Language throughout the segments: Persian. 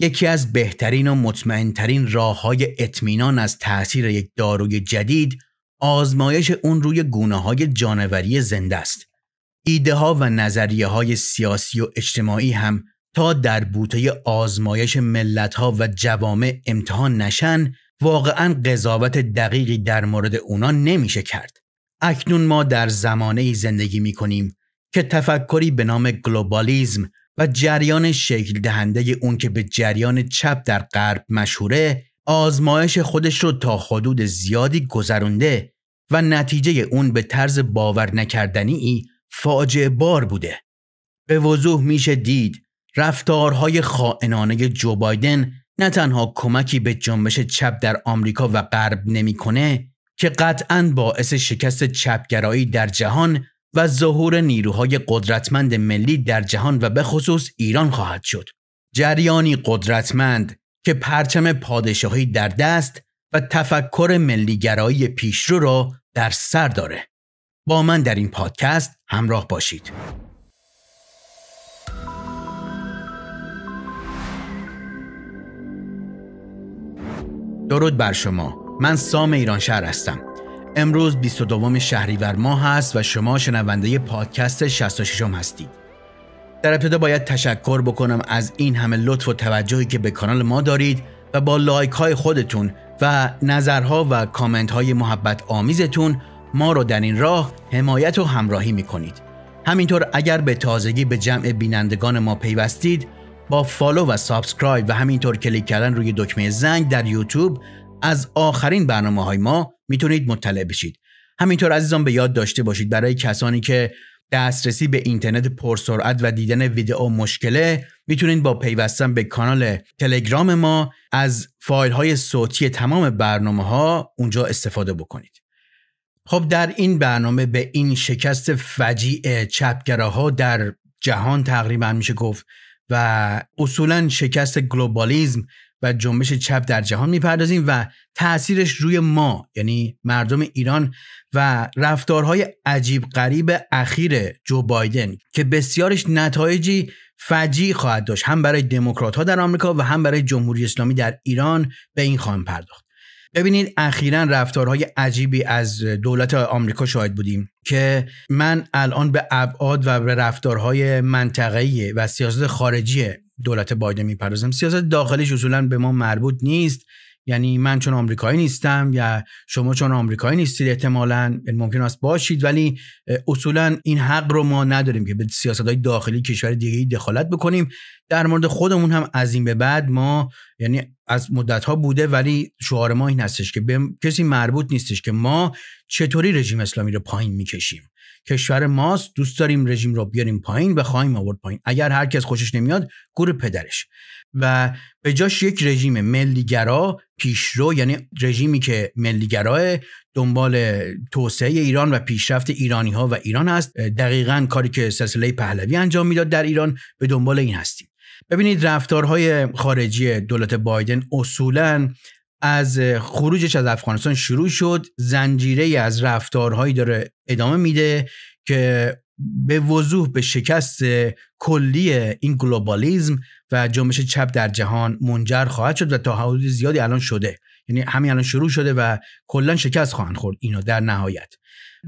یکی از بهترین و مطمئنترین راه های اطمینان از تاثیر یک داروی جدید آزمایش اون روی گونه های جانوری زنده است. ایده ها و نظریه های سیاسی و اجتماعی هم تا در بوته آزمایش ملت ها و جوامع امتحان نشن واقعا قضاوت دقیقی در مورد اونا نمیشه کرد. اکنون ما در زمانه زندگی می کنیم که تفکری به نام گلوبالیزم و جریان شکل دهنده اون که به جریان چپ در غرب مشهوره آزمایش خودش رو تا حدود زیادی گذرونده و نتیجه اون به طرز باور نکردنی فاجعه بار بوده. به وضوح میشه دید رفتارهای خائنانه جو بایدن نه تنها کمکی به جنبش چپ در آمریکا و غرب نمیکنه که قطعا باعث شکست چپگرایی در جهان و ظهور نیروهای قدرتمند ملی در جهان و به خصوص ایران خواهد شد. جریانی قدرتمند که پرچم پادشاهی در دست و تفکر ملیگرایی پیشرو را در سر داره. با من در این پادکست همراه باشید. درود بر شما. من سام شهر هستم. امروز 22 شهریور ماه هست و شما شنونده پادکست 66 هم هستید. در ابتدا باید تشکر بکنم از این همه لطف و توجهی که به کانال ما دارید و با لایک های خودتون و نظرها و کامنت های محبت آمیزتون ما رو در این راه حمایت و همراهی می کنید. همینطور اگر به تازگی به جمع بینندگان ما پیوستید با فالو و سابسکرایب و همینطور کلیک کردن روی دکمه زنگ در یوتیوب از آخرین برنامه های ما میتونید مطلع بشید همینطور عزیزان به یاد داشته باشید برای کسانی که دسترسی به اینترنت پرسرعت و دیدن ویدئو مشکله میتونید با پیوستن به کانال تلگرام ما از فایل های صوتی تمام برنامه ها اونجا استفاده بکنید خب در این برنامه به این شکست فجیع ها در جهان تقریبا میشه گفت و اصولا شکست گلوبالیزم و جنبش چپ در جهان میپردازیم و تاثیرش روی ما یعنی مردم ایران و رفتارهای عجیب قریب اخیر جو بایدن که بسیارش نتایجی فجی خواهد داشت هم برای دموکرات ها در آمریکا و هم برای جمهوری اسلامی در ایران به این خواهیم پرداخت ببینید اخیرا رفتارهای عجیبی از دولت آمریکا شاهد بودیم که من الان به ابعاد و به رفتارهای منطقه‌ای و سیاست خارجی دولت بایدن میپردازم سیاست داخلیش اصولا به ما مربوط نیست یعنی من چون آمریکایی نیستم یا شما چون آمریکایی نیستید احتمالا ممکن است باشید ولی اصولا این حق رو ما نداریم که به سیاست های داخلی کشور دیگه دخالت بکنیم در مورد خودمون هم از این به بعد ما یعنی از مدت ها بوده ولی شعار ما این هستش که به کسی مربوط نیستش که ما چطوری رژیم اسلامی رو پایین میکشیم کشور ماست دوست داریم رژیم رو بیاریم پایین و خواهیم آورد پایین اگر هر کس خوشش نمیاد گور پدرش و به جاش یک رژیم ملیگرا پیشرو یعنی رژیمی که ملیگراه دنبال توسعه ایران و پیشرفت ایرانی ها و ایران است دقیقا کاری که سلسله پهلوی انجام میداد در ایران به دنبال این هستیم ببینید رفتارهای خارجی دولت بایدن اصولا از خروجش از افغانستان شروع شد زنجیره از رفتارهایی داره ادامه میده که به وضوح به شکست کلی این گلوبالیزم و جنبش چپ در جهان منجر خواهد شد و تا حدود زیادی الان شده یعنی همین الان شروع شده و کلا شکست خواهند خورد اینو در نهایت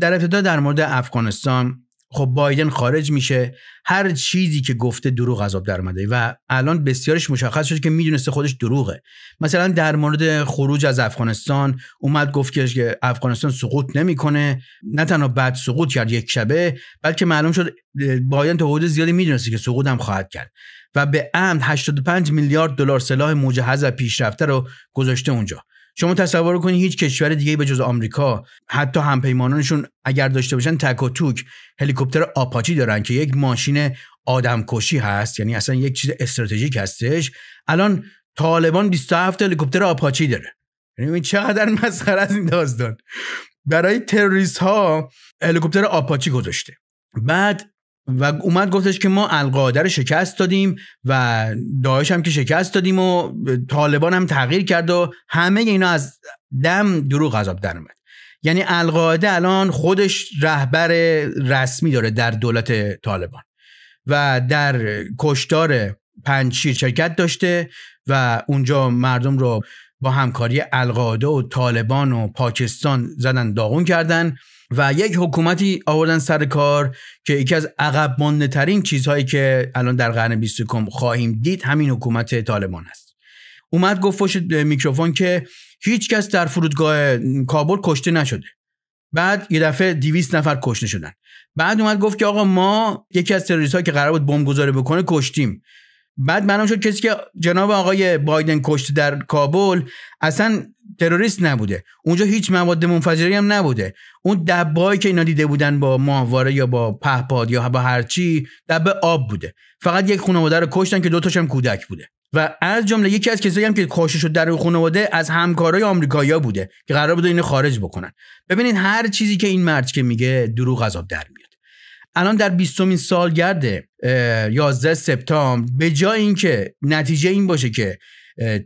در ابتدا در مورد افغانستان خب بایدن خارج میشه هر چیزی که گفته دروغ عذاب آب در اومده و الان بسیارش مشخص شده که میدونسته خودش دروغه مثلا در مورد خروج از افغانستان اومد گفت که افغانستان سقوط نمیکنه نه تنها بعد سقوط کرد یک شبه بلکه معلوم شد بایدن تا حدود زیادی میدونسته که سقوط هم خواهد کرد و به عمد 85 میلیارد دلار سلاح مجهز و پیشرفته رو گذاشته اونجا شما تصور کنید هیچ کشور دیگه به جز آمریکا حتی همپیمانانشون اگر داشته باشن تک و توک هلیکوپتر آپاچی دارن که یک ماشین آدمکشی هست یعنی اصلا یک چیز استراتژیک هستش الان طالبان 27 هلیکوپتر آپاچی داره یعنی چقدر مسخره از این داستان برای تروریست ها هلیکوپتر آپاچی گذاشته بعد و اومد گفتش که ما القاعده رو شکست دادیم و داعش هم که شکست دادیم و طالبان هم تغییر کرد و همه اینا از دم دروغ غذاب در اومد یعنی القاعده الان خودش رهبر رسمی داره در دولت طالبان و در کشتار پنجشیر شرکت داشته و اونجا مردم رو با همکاری القاعده و طالبان و پاکستان زدن داغون کردن و یک حکومتی آوردن سر کار که یکی از عقب مانده ترین چیزهایی که الان در قرن بیستم خواهیم دید همین حکومت طالبان است اومد گفت پشت میکروفون که هیچکس در فرودگاه کابل کشته نشده بعد یه دفعه 200 نفر کشته شدن بعد اومد گفت که آقا ما یکی از تروریست که قرار بود بمب گذاری بکنه کشتیم بعد معلوم شد کسی که جناب آقای بایدن کشت در کابل اصلا تروریست نبوده اونجا هیچ مواد منفجری هم نبوده اون دبایی که اینا دیده بودن با ماهواره یا با پهپاد یا با هر چی، دب آب بوده فقط یک خانواده رو کشتن که دوتاش هم کودک بوده و از جمله یکی از کسایی هم که کشته شد در خانواده از همکارای آمریکایی‌ها بوده که قرار بود اینو خارج بکنن ببینید هر چیزی که این مرد که میگه دروغ از آب در الان در 20 سالگرد 11 سپتامبر به جای اینکه نتیجه این باشه که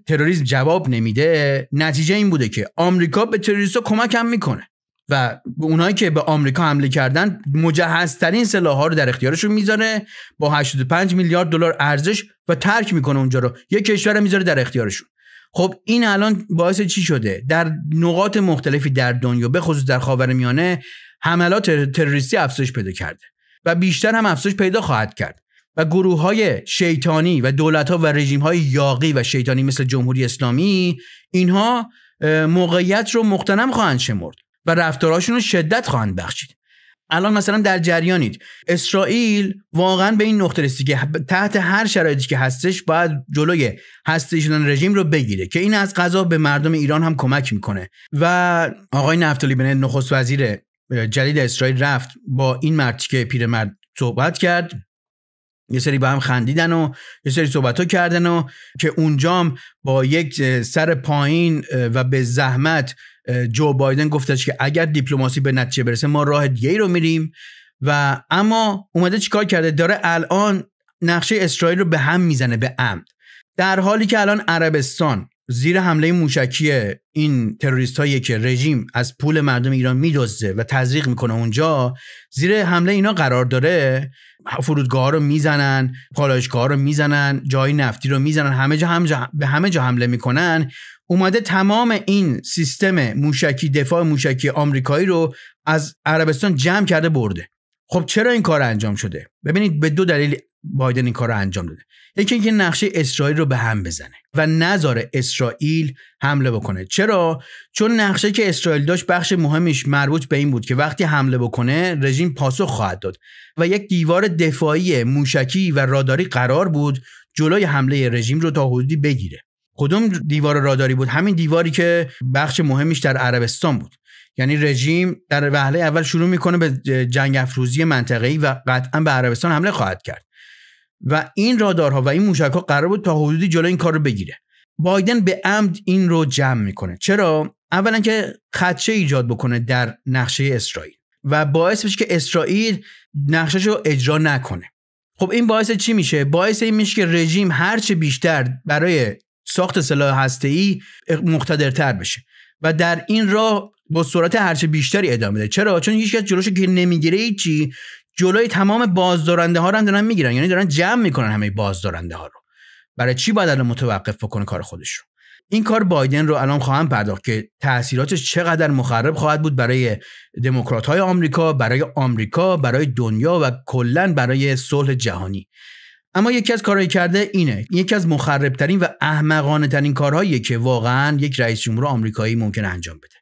تروریسم جواب نمیده نتیجه این بوده که آمریکا به تروریست کمک هم میکنه و اونایی که به آمریکا حمله کردن مجهزترین سلاح ها رو در اختیارشون میذاره با 85 میلیارد دلار ارزش و ترک میکنه اونجا رو یه کشور میذاره در اختیارشون خب این الان باعث چی شده در نقاط مختلفی در دنیا به خصوص در خاورمیانه حملات تروریستی افزایش پیدا کرده و بیشتر هم افزایش پیدا خواهد کرد و گروه های شیطانی و دولت ها و رژیم های یاقی و شیطانی مثل جمهوری اسلامی اینها موقعیت رو مختنم خواهند شمرد و رفتارهاشون رو شدت خواهند بخشید الان مثلا در جریانید اسرائیل واقعا به این نقطه رسید که تحت هر شرایطی که هستش باید جلوی هسته شدن رژیم رو بگیره که این از قضا به مردم ایران هم کمک میکنه و آقای نفتالی بنت نخست وزیر جدید اسرائیل رفت با این مرتیکه پیرمرد صحبت کرد یه سری با هم خندیدن و یه سری صحبت ها کردن و که اونجام با یک سر پایین و به زحمت جو بایدن گفتش که اگر دیپلماسی به نتیجه برسه ما راه دیگه ای رو میریم و اما اومده چیکار کرده داره الان نقشه اسرائیل رو به هم میزنه به عمد در حالی که الان عربستان زیر حمله موشکی این تروریست هایی که رژیم از پول مردم ایران میدزده و تزریق میکنه اونجا زیر حمله اینا قرار داره فرودگاه رو میزنن پالایشگاه رو میزنن جای نفتی رو میزنن همه جا, جا به همه جا حمله میکنن اومده تمام این سیستم موشکی دفاع موشکی آمریکایی رو از عربستان جمع کرده برده خب چرا این کار انجام شده ببینید به دو دلیل بایدن این کار رو انجام داده یکی اینکه نقشه اسرائیل رو به هم بزنه و نظر اسرائیل حمله بکنه چرا چون نقشه که اسرائیل داشت بخش مهمش مربوط به این بود که وقتی حمله بکنه رژیم پاسخ خواهد داد و یک دیوار دفاعی موشکی و راداری قرار بود جلوی حمله رژیم رو تا حدودی بگیره کدوم دیوار راداری بود همین دیواری که بخش مهمش در عربستان بود یعنی رژیم در وهله اول شروع میکنه به جنگ افروزی منطقه‌ای و قطعا به عربستان حمله خواهد کرد و این رادارها و این موشک ها قرار بود تا حدودی جلو این کار رو بگیره بایدن به عمد این رو جمع میکنه چرا اولا که خدشه ایجاد بکنه در نقشه اسرائیل و باعث بشه که اسرائیل نقشهش رو اجرا نکنه خب این باعث چی میشه باعث این میشه که رژیم هرچه بیشتر برای ساخت سلاح ای مقتدرتر بشه و در این راه با سرعت هرچه بیشتری ادامه ده. چرا چون هیچکس جلوش که نمیگیره چی جلوی تمام بازدارنده ها رو هم دارن میگیرن یعنی دارن جمع میکنن همه بازدارنده ها رو برای چی باید الان متوقف بکنه کار خودش رو این کار بایدن رو الان خواهم پرداخت که تاثیراتش چقدر مخرب خواهد بود برای دموکرات های آمریکا برای آمریکا برای دنیا و کلا برای صلح جهانی اما یکی از کارهایی کرده اینه یکی از مخربترین و احمقانه ترین کارهاییه که واقعا یک رئیس جمهور آمریکایی ممکن انجام بده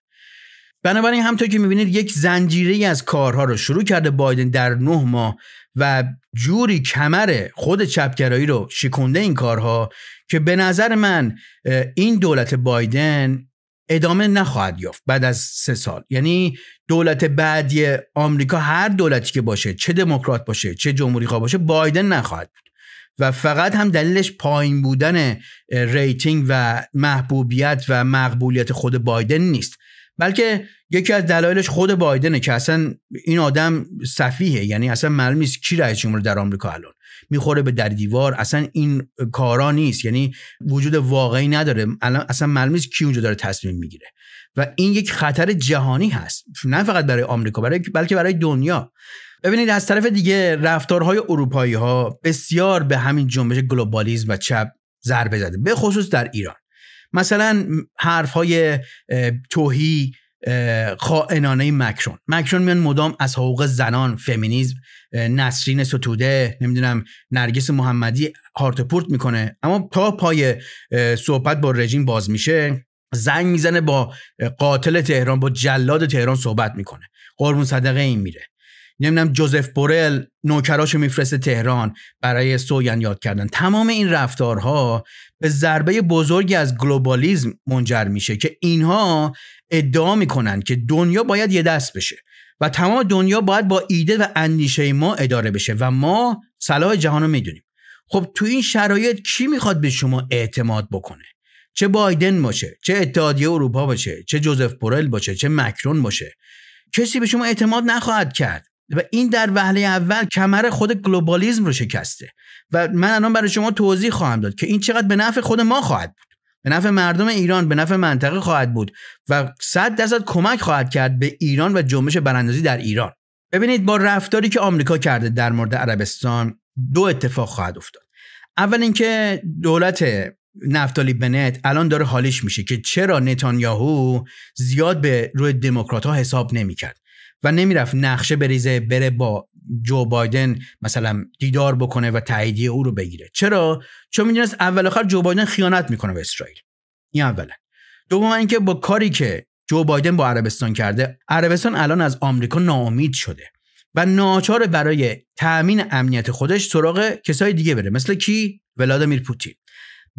بنابراین همطور که میبینید یک زنجیره از کارها رو شروع کرده بایدن در نه ماه و جوری کمر خود چپگرایی رو شکنده این کارها که به نظر من این دولت بایدن ادامه نخواهد یافت بعد از سه سال یعنی دولت بعدی آمریکا هر دولتی که باشه چه دموکرات باشه چه جمهوری خواه باشه بایدن نخواهد بود و فقط هم دلیلش پایین بودن ریتینگ و محبوبیت و مقبولیت خود بایدن نیست بلکه یکی از دلایلش خود بایدنه که اصلا این آدم صفیحه یعنی اصلا معلوم نیست کی رئیس جمهور در آمریکا الان میخوره به در دیوار اصلا این کارا نیست یعنی وجود واقعی نداره الان اصلا معلوم نیست کی اونجا داره تصمیم میگیره و این یک خطر جهانی هست نه فقط برای آمریکا برای بلکه برای دنیا ببینید از طرف دیگه رفتارهای اروپایی ها بسیار به همین جنبش گلوبالیزم و چپ ضربه زده به خصوص در ایران مثلا حرف های توهی خائنانه مکرون مکرون میان مدام از حقوق زنان فمینیزم نسرین ستوده نمیدونم نرگس محمدی هارتپورت میکنه اما تا پای صحبت با رژیم باز میشه زنگ میزنه با قاتل تهران با جلاد تهران صحبت میکنه قربون صدقه این میره نمیدونم جوزف بورل نوکراشو میفرسته تهران برای سوین یاد کردن تمام این رفتارها به ضربه بزرگی از گلوبالیزم منجر میشه که اینها ادعا میکنن که دنیا باید یه دست بشه و تمام دنیا باید با ایده و اندیشه ما اداره بشه و ما صلاح جهان رو میدونیم خب تو این شرایط کی میخواد به شما اعتماد بکنه چه بایدن باشه چه اتحادیه اروپا باشه چه جوزف بورل باشه چه مکرون باشه کسی به شما اعتماد نخواهد کرد و این در وهله اول کمر خود گلوبالیزم رو شکسته و من الان برای شما توضیح خواهم داد که این چقدر به نفع خود ما خواهد بود به نفع مردم ایران به نفع منطقه خواهد بود و صد درصد کمک خواهد کرد به ایران و جنبش براندازی در ایران ببینید با رفتاری که آمریکا کرده در مورد عربستان دو اتفاق خواهد افتاد اول اینکه دولت نفتالی بنت الان داره حالیش میشه که چرا نتانیاهو زیاد به روی دموکرات ها حساب نمیکرد و نمیرفت نقشه بریزه بره با جو بایدن مثلا دیدار بکنه و تاییدیه او رو بگیره چرا چون میدونست اول آخر جو بایدن خیانت میکنه به اسرائیل این اولا دوم اینکه با کاری که جو بایدن با عربستان کرده عربستان الان از آمریکا ناامید شده و ناچار برای تأمین امنیت خودش سراغ کسای دیگه بره مثل کی ولادیمیر پوتین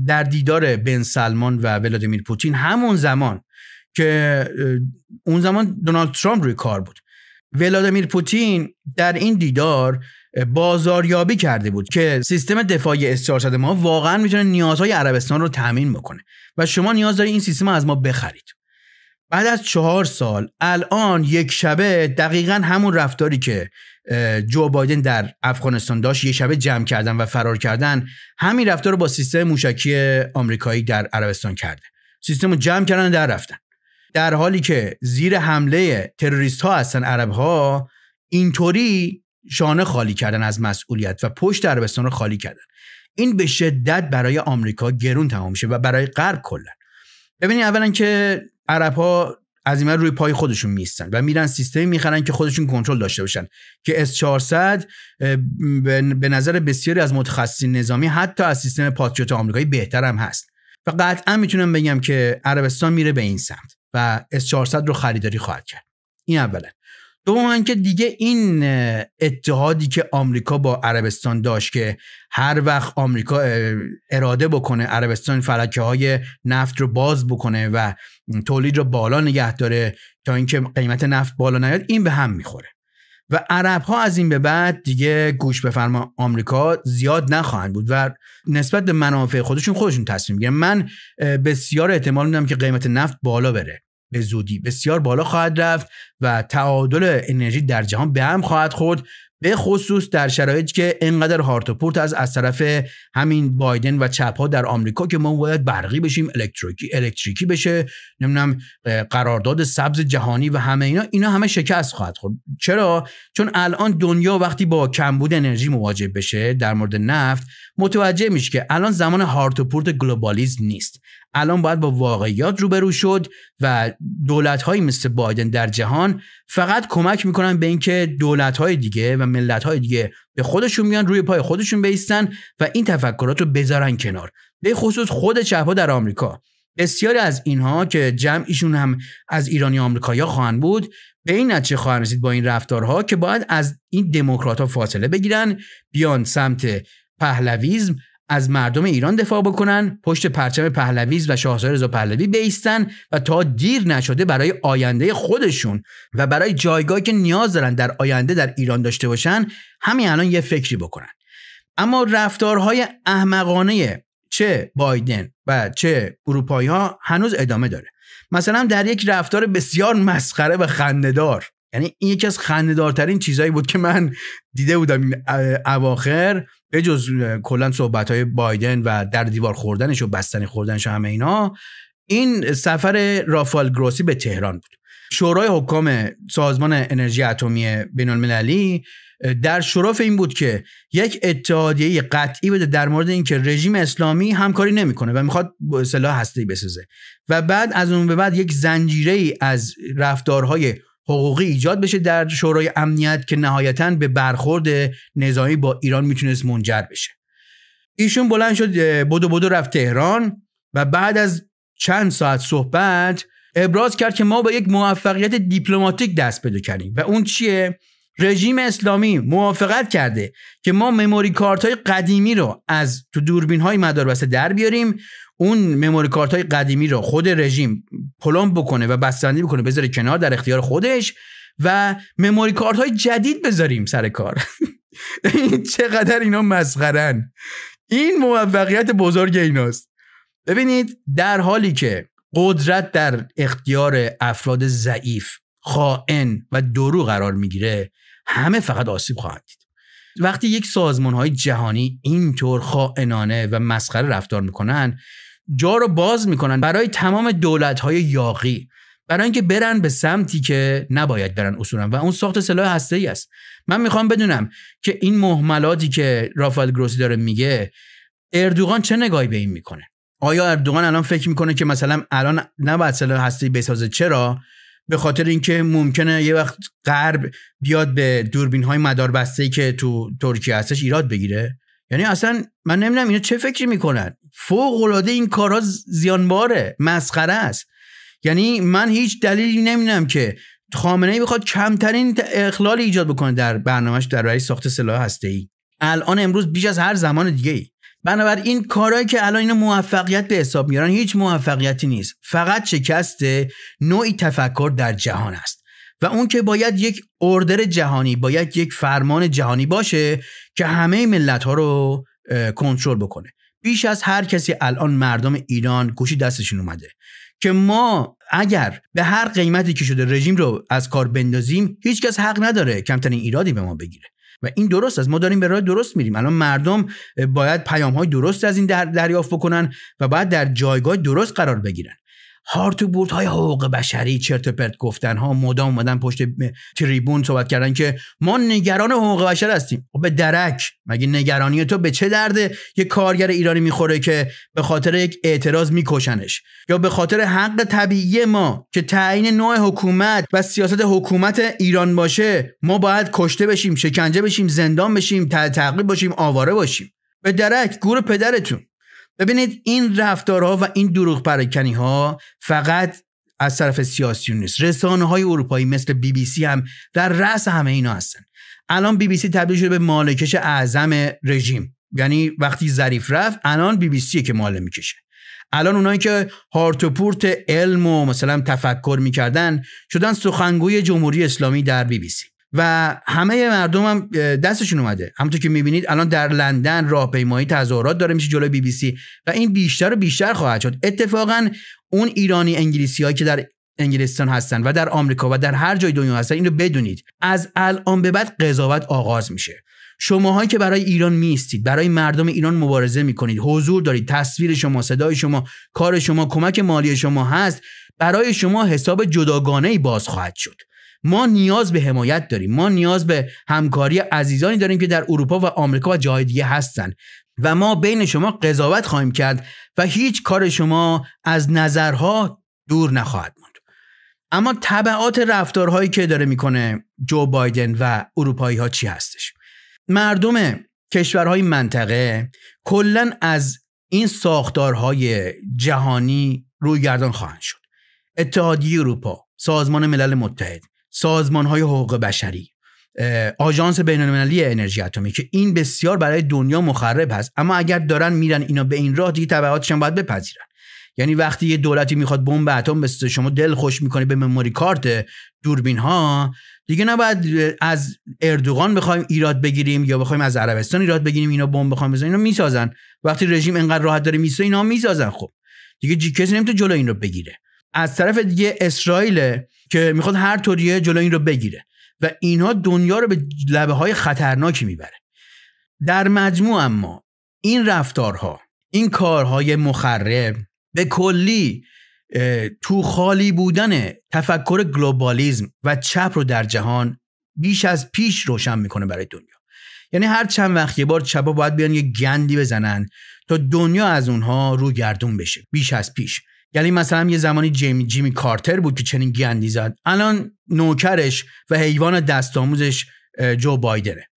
در دیدار بن سلمان و ولادیمیر پوتین همون زمان که اون زمان دونالد ترامپ روی کار بود ولادیمیر پوتین در این دیدار بازاریابی کرده بود که سیستم دفاعی S400 ما واقعا میتونه نیازهای عربستان رو تامین بکنه و شما نیاز دارید این سیستم از ما بخرید بعد از چهار سال الان یک شبه دقیقا همون رفتاری که جو بایدن در افغانستان داشت یک شبه جمع کردن و فرار کردن همین رفتار رو با سیستم موشکی آمریکایی در عربستان کرده سیستم رو جمع کردن در رفتن در حالی که زیر حمله تروریست ها هستن عرب ها اینطوری شانه خالی کردن از مسئولیت و پشت عربستان رو خالی کردن این به شدت برای آمریکا گرون تمام میشه و برای غرب کلا ببینید اولا که عرب ها از این روی پای خودشون میستن و میرن سیستمی میخرن که خودشون کنترل داشته باشن که S400 به نظر بسیاری از متخصصین نظامی حتی از سیستم پاتریوت آمریکایی بهتر هم هست و قطعا میتونم بگم که عربستان میره به این سمت و S400 رو خریداری خواهد کرد این اولا دوم که دیگه این اتحادی که آمریکا با عربستان داشت که هر وقت آمریکا اراده بکنه عربستان فلکه های نفت رو باز بکنه و تولید رو بالا نگه داره تا اینکه قیمت نفت بالا نیاد این به هم میخوره و عرب ها از این به بعد دیگه گوش فرما آمریکا زیاد نخواهند بود و نسبت به منافع خودشون خودشون تصمیم میگیرن من بسیار احتمال میدم که قیمت نفت بالا بره به زودی بسیار بالا خواهد رفت و تعادل انرژی در جهان به هم خواهد خورد به خصوص در شرایطی که انقدر هارتوپورت از از طرف همین بایدن و چپ ها در آمریکا که ما باید برقی بشیم الکتریکی الکتریکی بشه نمیدونم قرارداد سبز جهانی و همه اینا اینا همه شکست خواهد خورد چرا چون الان دنیا وقتی با کمبود انرژی مواجه بشه در مورد نفت متوجه میشه که الان زمان هارتوپورت گلوبالیزم نیست الان باید با واقعیات روبرو شد و دولت هایی مثل بایدن در جهان فقط کمک میکنن به اینکه دولت های دیگه و ملت های دیگه به خودشون میان روی پای خودشون بیستن و این تفکرات رو بذارن کنار به خصوص خود چپها در آمریکا بسیاری از اینها که جمعیشون هم از ایرانی آمریکایا خواهند بود به این نتیجه خواهند رسید با این رفتارها که باید از این دموکرات ها فاصله بگیرن بیان سمت پهلویزم از مردم ایران دفاع بکنن پشت پرچم پهلویز و شاهزاده رضا پهلوی بیستن و تا دیر نشده برای آینده خودشون و برای جایگاهی که نیاز دارن در آینده در ایران داشته باشن همین الان یه فکری بکنن اما رفتارهای احمقانه چه بایدن و چه اروپایی ها هنوز ادامه داره مثلا در یک رفتار بسیار مسخره و خندهدار یعنی این یکی از خندهدارترین چیزهایی بود که من دیده بودم این اواخر به جز کلا صحبت های بایدن و در دیوار خوردنش و بستنی خوردنش و همه اینا این سفر رافال گروسی به تهران بود شورای حکام سازمان انرژی اتمی بین المللی در شرف این بود که یک اتحادیه قطعی بده در مورد اینکه رژیم اسلامی همکاری نمیکنه و میخواد سلاح هستی بسازه و بعد از اون به بعد یک زنجیره از رفتارهای حقوقی ایجاد بشه در شورای امنیت که نهایتا به برخورد نظامی با ایران میتونست منجر بشه ایشون بلند شد بدو بدو رفت تهران و بعد از چند ساعت صحبت ابراز کرد که ما به یک موفقیت دیپلماتیک دست پیدا کردیم و اون چیه رژیم اسلامی موافقت کرده که ما مموری کارت های قدیمی رو از تو دوربین های مدار در بیاریم اون مموری کارت های قدیمی رو خود رژیم پلم بکنه و بستنی بکنه بذاره کنار در اختیار خودش و مموری کارت های جدید بذاریم سر کار چقدر اینا مسخرن این موفقیت بزرگ ایناست ببینید در حالی که قدرت در اختیار افراد ضعیف خائن و درو قرار میگیره همه فقط آسیب خواهند دید وقتی یک سازمان های جهانی اینطور خائنانه و مسخره رفتار میکنن جا رو باز میکنن برای تمام دولت های یاقی برای اینکه برن به سمتی که نباید برن اصولا و اون ساخت سلاح هسته ای است من میخوام بدونم که این محملاتی که رافال گروسی داره میگه اردوغان چه نگاهی به این میکنه آیا اردوغان الان فکر میکنه که مثلا الان نباید سلاح هسته ای بسازه چرا به خاطر اینکه ممکنه یه وقت غرب بیاد به دوربین های مدار بسته که تو ترکیه هستش ایراد بگیره یعنی اصلا من نمیدونم اینا چه فکری میکنن فوق العاده این کارا زیانباره مسخره است یعنی من هیچ دلیلی نمیدونم که خامنه ای بخواد کمترین اخلال ایجاد بکنه در برنامهش در برای ساخت سلاح ای. الان امروز بیش از هر زمان دیگه ای بنابراین کارهایی که الان اینو موفقیت به حساب میارن هیچ موفقیتی نیست فقط شکست نوعی تفکر در جهان است و اون که باید یک اردر جهانی باید یک فرمان جهانی باشه که همه ملت ها رو کنترل بکنه بیش از هر کسی الان مردم ایران گوشی دستشون اومده که ما اگر به هر قیمتی که شده رژیم رو از کار بندازیم هیچکس حق نداره کمترین ایرادی به ما بگیره و این درست است ما داریم به راه درست میریم الان مردم باید پیام های درست از این دریافت بکنن و باید در جایگاه درست قرار بگیرن هارت تو بورت های حقوق بشری چرت و پرت گفتن ها مدام اومدن پشت تریبون صحبت کردن که ما نگران حقوق بشر هستیم خب به درک مگه نگرانی تو به چه درده یه کارگر ایرانی میخوره که به خاطر یک اعتراض میکشنش یا به خاطر حق طبیعی ما که تعیین نوع حکومت و سیاست حکومت ایران باشه ما باید کشته بشیم شکنجه بشیم زندان بشیم تعقیب باشیم آواره باشیم به درک گور پدرتون ببینید این رفتارها و این دروغ پراکنی ها فقط از طرف سیاسیون نیست رسانه های اروپایی مثل بی بی سی هم در رأس همه اینا هستن الان بی بی سی تبدیل شده به مالکش اعظم رژیم یعنی وقتی ظریف رفت الان بی بی سی که ماله میکشه الان اونایی که هارتوپورت علم و مثلا تفکر میکردن شدن سخنگوی جمهوری اسلامی در بی بی سی و همه مردم هم دستشون اومده همونطور که میبینید الان در لندن راهپیمایی تظاهرات داره میشه جلوی بی بی سی و این بیشتر و بیشتر خواهد شد اتفاقا اون ایرانی انگلیسی هایی که در انگلستان هستن و در آمریکا و در هر جای دنیا هستن اینو بدونید از الان به بعد قضاوت آغاز میشه شماهایی که برای ایران میستید برای مردم ایران مبارزه میکنید حضور دارید تصویر شما صدای شما کار شما کمک مالی شما هست برای شما حساب جداگانه ای باز خواهد شد ما نیاز به حمایت داریم ما نیاز به همکاری عزیزانی داریم که در اروپا و آمریکا و جای دیگه هستن و ما بین شما قضاوت خواهیم کرد و هیچ کار شما از نظرها دور نخواهد ماند اما طبعات رفتارهایی که داره میکنه جو بایدن و اروپایی ها چی هستش مردم کشورهای منطقه کلا از این ساختارهای جهانی روی گردان خواهند شد اتحادیه اروپا سازمان ملل متحد سازمان های حقوق بشری آژانس بین المللی انرژی اتمی که این بسیار برای دنیا مخرب هست اما اگر دارن میرن اینا به این راه دیگه تبعاتش هم باید بپذیرن یعنی وقتی یه دولتی میخواد بمب اتم بسازه شما دل خوش میکنه به مموری کارت دوربین ها دیگه نباید از اردوغان بخوایم ایراد بگیریم یا بخوایم از عربستان ایراد بگیریم اینا بمب بخوام بزنن اینا میسازن وقتی رژیم انقدر راحت داره میسازه اینا میسازن خب دیگه کسی نمیتونه جلو این رو بگیره از طرف دیگه اسرائیل که میخواد هر طوریه جلو این رو بگیره و اینها دنیا رو به لبه های خطرناکی میبره در مجموع اما این رفتارها این کارهای مخرب به کلی تو خالی بودن تفکر گلوبالیزم و چپ رو در جهان بیش از پیش روشن میکنه برای دنیا یعنی هر چند وقت یه بار چپا باید بیان یه گندی بزنن تا دنیا از اونها رو گردون بشه بیش از پیش یعنی مثلا یه زمانی جیمی, جیمی کارتر بود که چنین گندی زد الان نوکرش و حیوان دست آموزش جو بایدنه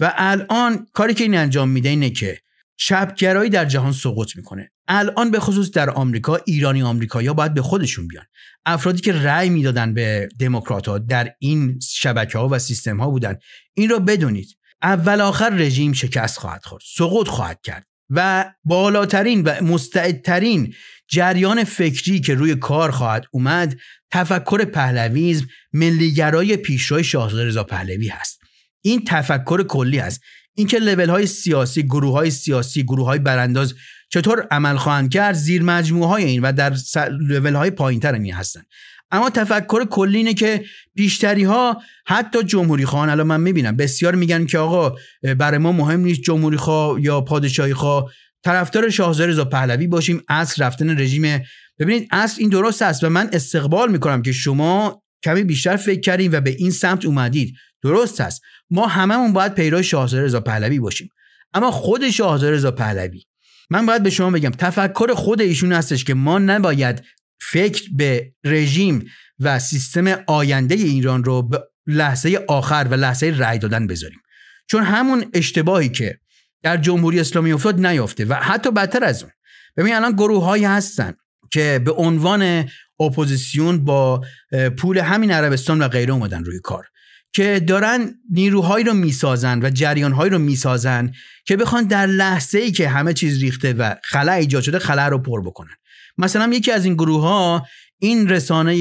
و الان کاری که این انجام میده اینه که چپگرایی در جهان سقوط میکنه الان به خصوص در آمریکا ایرانی آمریکایی‌ها باید به خودشون بیان افرادی که رأی میدادن به دموکرات ها در این شبکه ها و سیستم ها بودن این را بدونید اول آخر رژیم شکست خواهد خورد سقوط خواهد کرد و بالاترین و مستعدترین جریان فکری که روی کار خواهد اومد تفکر پهلویزم ملیگرای پیشروی شاهزاده رضا پهلوی هست این تفکر کلی است. اینکه لول های سیاسی گروه های سیاسی گروه های برانداز چطور عمل خواهند کرد زیر مجموعه های این و در لول های پایین تر این اما تفکر کلی اینه که بیشتری ها حتی جمهوری خواهان الان من میبینم بسیار میگن که آقا برای ما مهم نیست جمهوری خواه یا پادشاهی خواه طرفدار شاهزاده رضا پهلوی باشیم اصل رفتن رژیم ببینید اصل این درست است و من استقبال میکنم که شما کمی بیشتر فکر کردیم و به این سمت اومدید درست است ما هممون باید پیرو شاهزاده رضا پهلوی باشیم اما خود شاهزاده رضا پهلوی من باید به شما بگم تفکر خود ایشون هستش که ما نباید فکر به رژیم و سیستم آینده ایران رو به لحظه آخر و لحظه رأی دادن بذاریم چون همون اشتباهی که در جمهوری اسلامی افتاد نیافته و حتی بدتر از اون ببین الان گروه هایی هستن که به عنوان اپوزیسیون با پول همین عربستان و غیره اومدن روی کار که دارن نیروهایی رو میسازن و جریانهایی رو میسازن که بخوان در لحظه ای که همه چیز ریخته و خلا ایجاد شده خلا رو پر بکنن مثلا یکی از این گروه ها این رسانه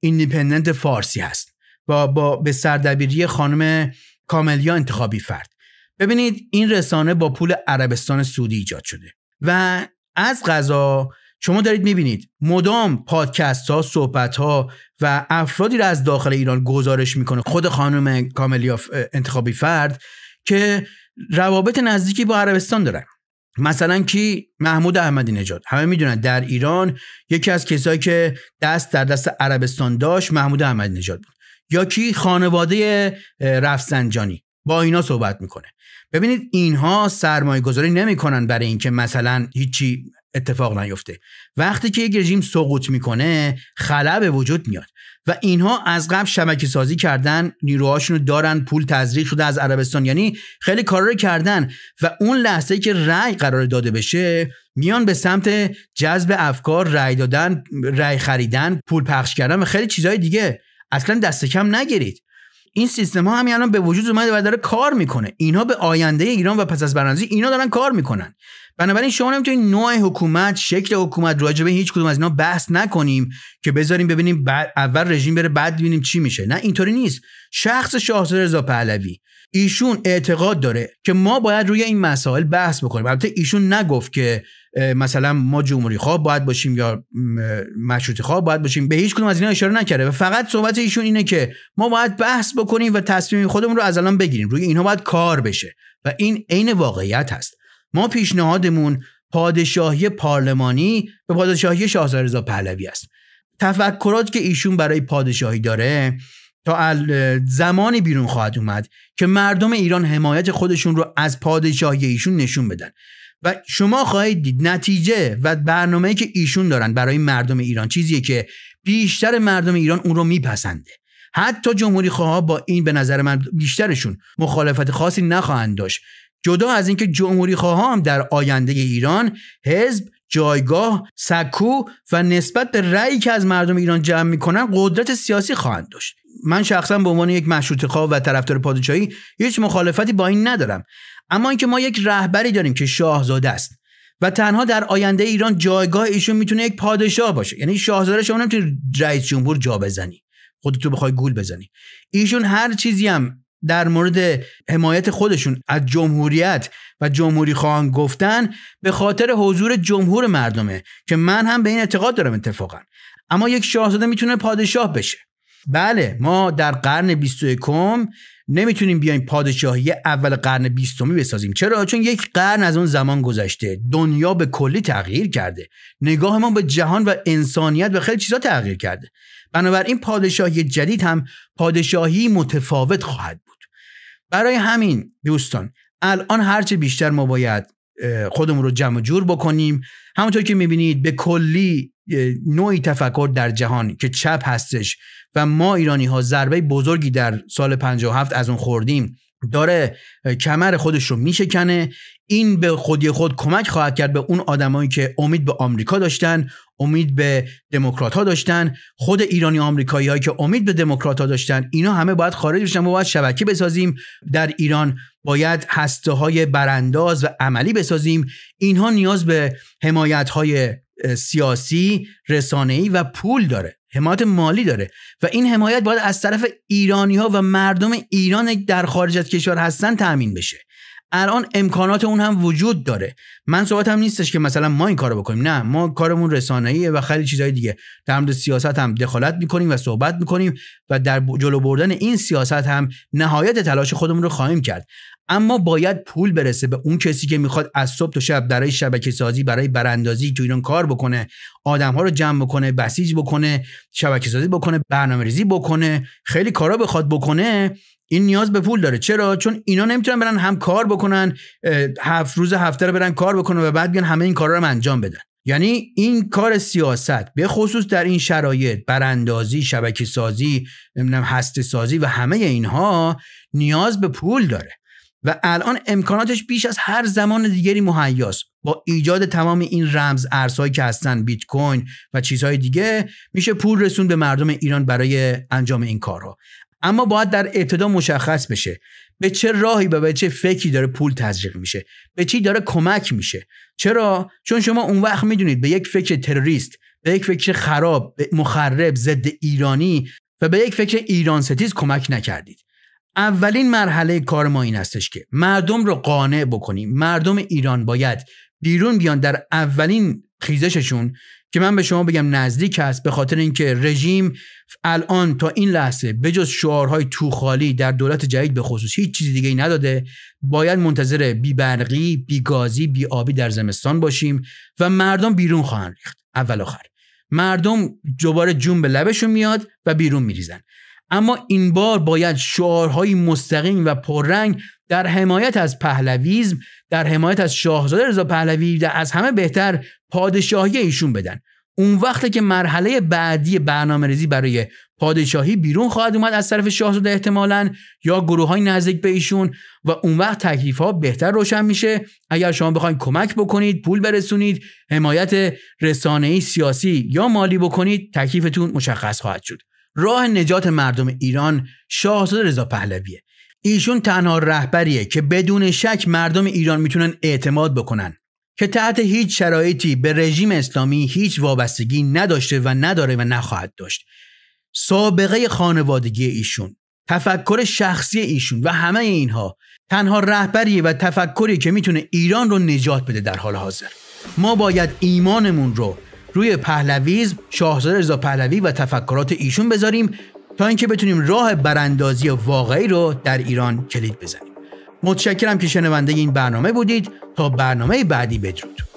ایندیپندنت فارسی هست با, با به سردبیری خانم کاملیا انتخابی فرد ببینید این رسانه با پول عربستان سعودی ایجاد شده و از غذا شما دارید میبینید مدام پادکست ها صحبت ها و افرادی را از داخل ایران گزارش میکنه خود خانم کاملیا انتخابی فرد که روابط نزدیکی با عربستان دارن مثلا کی محمود احمدی نژاد همه میدونن در ایران یکی از کسایی که دست در دست عربستان داشت محمود احمدی نجاد بود یا کی خانواده رفسنجانی با اینا صحبت میکنه ببینید اینها سرمایه گذاری نمیکنن برای اینکه مثلا هیچی اتفاق نیفته وقتی که یک رژیم سقوط میکنه خلا به وجود میاد و اینها از قبل شبکه سازی کردن نیروهاشون رو دارن پول تزریق شده از عربستان یعنی خیلی کار رو کردن و اون لحظه که رأی قرار داده بشه میان به سمت جذب افکار رأی دادن رأی خریدن پول پخش کردن و خیلی چیزهای دیگه اصلا دست کم نگیرید این سیستم ها همین الان به وجود اومده و داره کار میکنه اینا به آینده ایران و پس از برنامه‌ریزی اینا دارن کار میکنن بنابراین شما نمیتونید نوع حکومت شکل حکومت راجبه هیچ کدوم از اینا بحث نکنیم که بذاریم ببینیم بعد اول رژیم بره بعد ببینیم چی میشه نه اینطوری نیست شخص شاهزاده رضا پهلوی ایشون اعتقاد داره که ما باید روی این مسائل بحث بکنیم البته ایشون نگفت که مثلا ما جمهوری خواب باید باشیم یا مشروطه خواب باید باشیم به هیچ کدوم از اینا اشاره نکرده و فقط صحبت ایشون اینه که ما باید بحث بکنیم و تصمیم خودمون رو از الان بگیریم روی اینها باید کار بشه و این عین واقعیت هست ما پیشنهادمون پادشاهی پارلمانی به پادشاهی شاهزاده رضا پهلوی است تفکرات که ایشون برای پادشاهی داره تا زمانی بیرون خواهد اومد که مردم ایران حمایت خودشون رو از پادشاهی ایشون نشون بدن و شما خواهید دید نتیجه و برنامه که ایشون دارن برای مردم ایران چیزیه که بیشتر مردم ایران اون رو میپسنده حتی جمهوری خواه با این به نظر من بیشترشون مخالفت خاصی نخواهند داشت جدا از اینکه جمهوری خواه هم در آینده ایران حزب جایگاه سکو و نسبت به رأیی که از مردم ایران جمع میکنن قدرت سیاسی خواهند داشت من شخصا به عنوان یک مشروط خواه و طرفدار پادشاهی هیچ مخالفتی با این ندارم اما اینکه ما یک رهبری داریم که شاهزاده است و تنها در آینده ایران جایگاه ایشون میتونه یک پادشاه باشه یعنی شاهزاده شما نمیتونی رئیس جمهور جا بزنی خودتو بخوای گول بزنی ایشون هر چیزی هم در مورد حمایت خودشون از جمهوریت و جمهوری خواهان گفتن به خاطر حضور جمهور مردمه که من هم به این اعتقاد دارم اتفاقا اما یک شاهزاده میتونه پادشاه بشه بله ما در قرن 21 نمیتونیم بیایم پادشاهی اول قرن بیستمی بسازیم چرا چون یک قرن از اون زمان گذشته دنیا به کلی تغییر کرده نگاه ما به جهان و انسانیت به خیلی چیزا تغییر کرده بنابراین پادشاهی جدید هم پادشاهی متفاوت خواهد بود برای همین دوستان الان هرچه بیشتر ما باید خودمون رو جمع جور بکنیم همونطور که میبینید به کلی نوعی تفکر در جهان که چپ هستش و ما ایرانی ها ضربه بزرگی در سال 57 از اون خوردیم داره کمر خودش رو میشکنه این به خودی خود کمک خواهد کرد به اون آدمایی که امید به آمریکا داشتن امید به دموکرات ها داشتن خود ایرانی آمریکایی هایی که امید به دموکرات ها داشتن اینا همه باید خارج بشن ما باید شبکه بسازیم در ایران باید هسته های برانداز و عملی بسازیم اینها نیاز به حمایت های سیاسی رسانه‌ای و پول داره حمایت مالی داره و این حمایت باید از طرف ایرانی ها و مردم ایران در خارج از کشور هستن تأمین بشه الان امکانات اون هم وجود داره من صحبت هم نیستش که مثلا ما این کارو بکنیم نه ما کارمون رسانه‌ایه و خیلی چیزهای دیگه در مورد سیاست هم دخالت میکنیم و صحبت میکنیم و در جلو بردن این سیاست هم نهایت تلاش خودمون رو خواهیم کرد اما باید پول برسه به اون کسی که میخواد از صبح تا شب برای شبکه سازی برای براندازی تو ایران کار بکنه آدمها رو جمع بکنه بسیج بکنه شبکه سازی بکنه برنامه ریزی بکنه خیلی کارا بخواد بکنه این نیاز به پول داره چرا چون اینا نمیتونن برن هم کار بکنن هفت روز هفته رو برن کار بکنن و بعد بیان همه این کارا رو انجام بدن یعنی این کار سیاست به خصوص در این شرایط براندازی شبکه سازی نمیدونم سازی و همه اینها نیاز به پول داره و الان امکاناتش بیش از هر زمان دیگری مهیاس با ایجاد تمام این رمز ارزهایی که هستن بیت کوین و چیزهای دیگه میشه پول رسون به مردم ایران برای انجام این کارها اما باید در ابتدا مشخص بشه به چه راهی و به چه فکری داره پول تزریق میشه به چی داره کمک میشه چرا چون شما اون وقت میدونید به یک فکر تروریست به یک فکر خراب مخرب ضد ایرانی و به یک فکر ایران ستیز کمک نکردید اولین مرحله کار ما این هستش که مردم رو قانع بکنیم مردم ایران باید بیرون بیان در اولین خیزششون که من به شما بگم نزدیک هست به خاطر اینکه رژیم الان تا این لحظه بجز شعارهای توخالی در دولت جدید به خصوص هیچ چیز دیگه نداده باید منتظر بیبرقی بی بیآبی در زمستان باشیم و مردم بیرون خواهند ریخت اول آخر مردم جبار جون به لبشون میاد و بیرون میریزن اما این بار باید شعارهای مستقیم و پررنگ در حمایت از پهلویزم در حمایت از شاهزاده رضا پهلوی در از همه بهتر پادشاهی ایشون بدن اون وقتی که مرحله بعدی برنامه ریزی برای پادشاهی بیرون خواهد اومد از طرف شاهزاده احتمالا یا گروه های نزدیک به ایشون و اون وقت تکلیف ها بهتر روشن میشه اگر شما بخواید کمک بکنید پول برسونید حمایت رسانه سیاسی یا مالی بکنید تکلیفتون مشخص خواهد شد راه نجات مردم ایران شاهزاده رضا پهلویه ایشون تنها رهبریه که بدون شک مردم ایران میتونن اعتماد بکنن که تحت هیچ شرایطی به رژیم اسلامی هیچ وابستگی نداشته و نداره و نخواهد داشت سابقه خانوادگی ایشون تفکر شخصی ایشون و همه اینها تنها رهبریه و تفکری که میتونه ایران رو نجات بده در حال حاضر ما باید ایمانمون رو روی پهلویزم شاهزاده رضا پهلوی و تفکرات ایشون بذاریم تا اینکه بتونیم راه براندازی واقعی رو در ایران کلید بزنیم متشکرم که شنونده این برنامه بودید تا برنامه بعدی بدرود